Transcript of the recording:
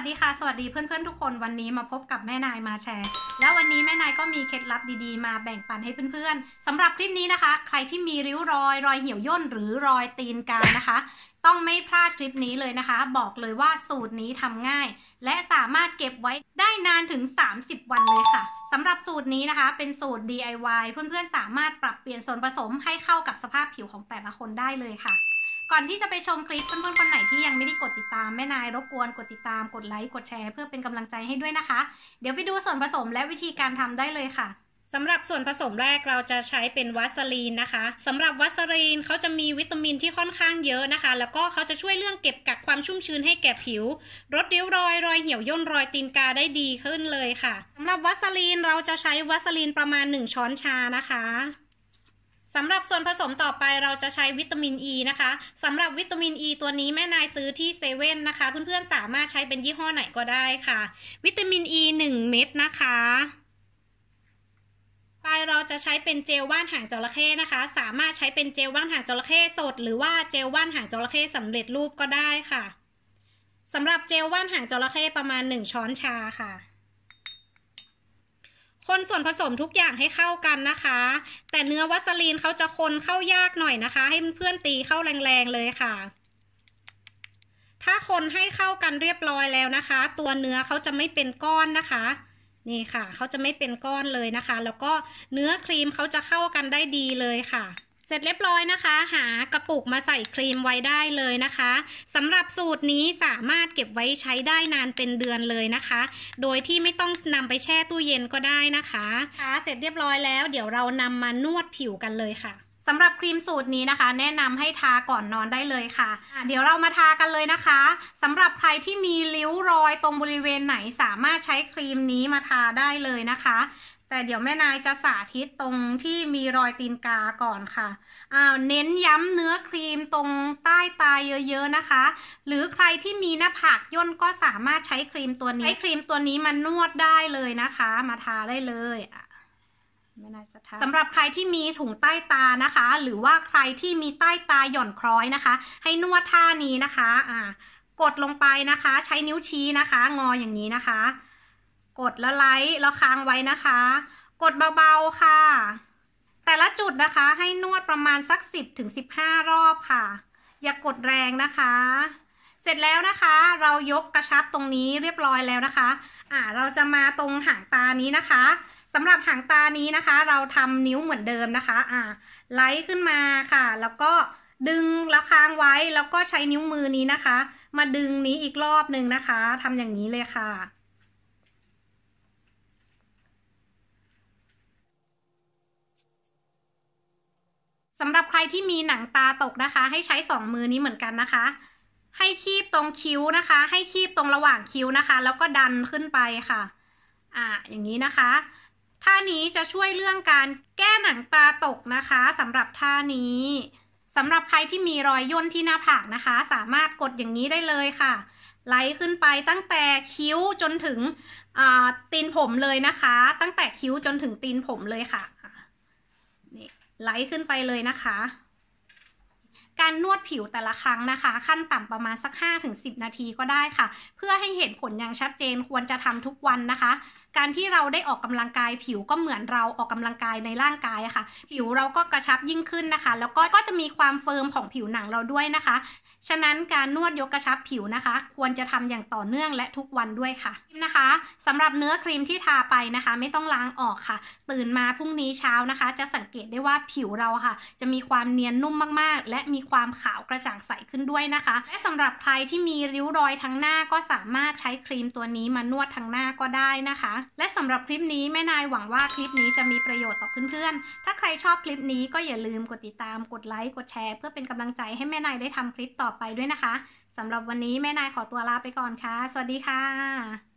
วัสดีค่ะ สวัสดีเพื่อนๆทุกคนวันนี้มาพบกับแม่ นายมาแชร์ แล้ววันนี้แม่นายก็มีเคล็ดลับดี ๆ มาแบ่งปันให้เพื่อนๆ สำหรับคลิปนี้นะคะ ใครที่มีริ้วรอยรอยเหี่ยวย่นหรือรอยตีนกานะคะ ต้องไม่พลาดคลิปนี้เลยนะคะ บอกเลยว่าสูตรนี้ทำง่าย และสามารถเก็บไว้ได้นานถึง 30 วันเลยค่ะสำหรับสูตรนี้นะคะ เป็นสูตร DIY เพื่อนๆ สามารถปรับเปลี่ยนส่วนผสมให้เข้ากับสภาพผิวของแต่ละคนได้เลยค่ะก่อนที่จะไปชมคลิปเพื่อนๆคนไหนที่ยังไม่ได้กดติดตามแม่นายรบกวนกดติดตามกดไลค์กดแชร์เพื่อเป็นกำลังใจให้ด้วยนะคะ เดี๋ยวไปดูส่วนผสมและวิธีการทำได้เลยค่ะสำหรับส่วนผสมแรกเราจะใช้เป็นวัสลีนนะคะสำหรับวัสลีนเขาจะมีวิตามินที่ค่อนข้างเยอะนะคะ แล้วก็เขาจะช่วยเรื่องเก็บกักความชุ่มชื้นให้แก่ผิวลดริ้วรอย รอยเหี่ยวย่นรอยตีน กาได้ดีขึ้นเลยค่ะสำหรับวัสลีนเราจะใช้วัสลีนประมาณ 1 ช้อนชานะคะสำหรับส่วนผสมต่อไปเราจะใช้วิตามินอ e ีนะคะสำหรับวิตามินอ e ีตัวนี้แม่นายซื้อที่เซเว่นนะคะเพื่อนๆสามารถใช้เป็นยี่ห้อไหนก็ได้ค่ะ วิตามินอ e ีหนึ่งเม็ดนะคะไปเราจะใช้เป็นเจลว่านหางจระเข้นะคะ สามารถใช้เป็นเจลว่านหางจระเข้สด หรือว่าเจลว่านหางจระเข้สำเร็จรูปก็ได้ค่ะสำหรับเจลว่านหางจระเข้ประมาณ 1 ช้อนชาค่ะคนส่วนผสมทุกอย่างให้เข้ากันนะคะ แต่เนื้อวัสลีนเขาจะคนเข้ายากหน่อยนะคะ ให้เพื่อนตีเข้าแรงๆเลยค่ะ ถ้าคนให้เข้ากันเรียบร้อยแล้วนะคะ ตัวเนื้อเขาจะไม่เป็นก้อนนะคะ นี่ค่ะเขาจะไม่เป็นก้อนเลยนะคะ แล้วก็เนื้อครีมเขาจะเข้ากันได้ดีเลยค่ะเสร็จเรียบร้อยนะคะ หากระปุกมาใส่ครีมไว้ได้เลยนะคะสำหรับสูตรนี้สามารถเก็บไว้ใช้ได้นานเป็นเดือนเลยนะคะ โดยที่ไม่ต้องนำไปแช่ตู้เย็นก็ได้นะคะคะเสร็จเรียบร้อยแล้วเดี๋ยวเรานำมานวดผิวกันเลยค่ะสำหรับครีมสูตรนี้นะคะ แนะนำให้ทา ก่อนนอนได้เลยค่ะ เดี๋ยวเรามาทากันเลยนะคะสำหรับใครที่มีริ้วรอยตรงบริเวณไหนสามารถใช้ครีมนี้มาทาได้เลยนะคะแต่เดี๋ยวแม่นายจะสาธิตตรงที่มีรอยตีนกาก่อนค่ะอ้าเน้นย้ำเนื้อครีมตรงใต้ตาเยอะๆนะคะ หรือใครที่มีหน้าผากย่นก็สามารถใช้ครีมตัวนี้ ใช้ครีมตัวนี้มานวดได้เลยนะคะ มาทาได้เลยสำหรับใครที่มีถุงใต้ตานะคะ หรือว่าใครที่มีใต้ตาหย่อนคล้อยนะคะ ให้นวดท่านี้นะคะ อ่า กดลงไปนะคะ ใช้นิ้วชี้นะคะ งออย่างนี้นะคะกดแล้วไลค์แล้วค้างไว้นะคะ กดเบาๆค่ะ แต่ละจุดนะคะ ให้นวดประมาณสัก10ถึง15 รอบค่ะ อย่ากกดแรงนะคะ เสร็จแล้วนะคะเรายกกระชับตรงนี้เรียบร้อยแล้วนะคะอ่าเราจะมาตรงหางตานี้นะคะสำหรับหางตานี้นะคะเราทำนิ้วเหมือนเดิมนะคะอ่าไลท์ขึ้นมาค่ะ แล้วก็ดึงแล้วค้างไว้ แล้วก็ใช้นิ้วมือนี้นะคะ มาดึงนี้อีกรอบหนึ่งนะคะทำอย่างนี้เลยค่ะสำหรับใครที่มีหนังตาตกนะคะให้ใช้สองมือนี้เหมือนกันนะคะให้คีบตรงคิ้วนะคะให้คีบตรงระหว่างคิ้วนะคะแล้วก็ดันขึ้นไปค่ะ อ่า อย่างนี้นะคะ ท่านี้จะช่วยเรื่องการแก้หนังตาตกนะคะสำหรับท่านี้สำหรับใครที่มีรอยย่นที่หน้าผากนะคะ สามารถกดอย่างนี้ได้เลยค่ะ ไล่ขึ้นไปตั้งแต่คิ้วจนถึงตีนผมเลยนะคะ ตั้งแต่คิ้วจนถึงตีนผมเลยค่ะ นี่ไลค์ขึ้นไปเลยนะคะการนวดผิวแต่ละครั้งนะคะ ขั้นต่ำประมาณสัก5-10 นาทีก็ได้ค่ะ เพื่อให้เห็นผลอย่างชัดเจนควรจะทำทุกวันนะคะ การที่เราได้ออกกำลังกายผิวก็เหมือนเราออกกำลังกายในร่างกายค่ะ ผิวเราก็กระชับยิ่งขึ้นนะคะ แล้วก็ก็จะมีความเฟิร์มของผิวหนังเราด้วยนะคะ ฉะนั้นการนวดยกกระชับผิวนะคะ ควรจะทำอย่างต่อเนื่องและทุกวันด้วยค่ะนะคะสำหรับเนื้อครีมที่ทาไปนะคะ ไม่ต้องล้างออกค่ะ ตื่นมาพรุ่งนี้เช้านะคะ จะสังเกตได้ว่าผิวเราค่ะ จะมีความเนียนนุ่มมาก ๆ และมีความขาวกระจ่างใสขึ้นด้วยนะคะ และสำหรับใครที่มีริ้วรอยทั้งหน้าก็สามารถใช้ครีมตัวนี้มานวดทั้งหน้าก็ได้นะคะ และสำหรับคลิปนี้แม่นายหวังว่าคลิปนี้จะมีประโยชน์ต่อเพื่อนๆ ถ้าใครชอบคลิปนี้ก็อย่าลืมกดติดตาม กดไลค์ กดแชร์เพื่อเป็นกำลังใจให้แม่นายได้ทำคลิปต่อไปด้วยนะคะสำหรับวันนี้แม่นายขอตัวลาไปก่อนคะ่ะ สวัสดีค่ะ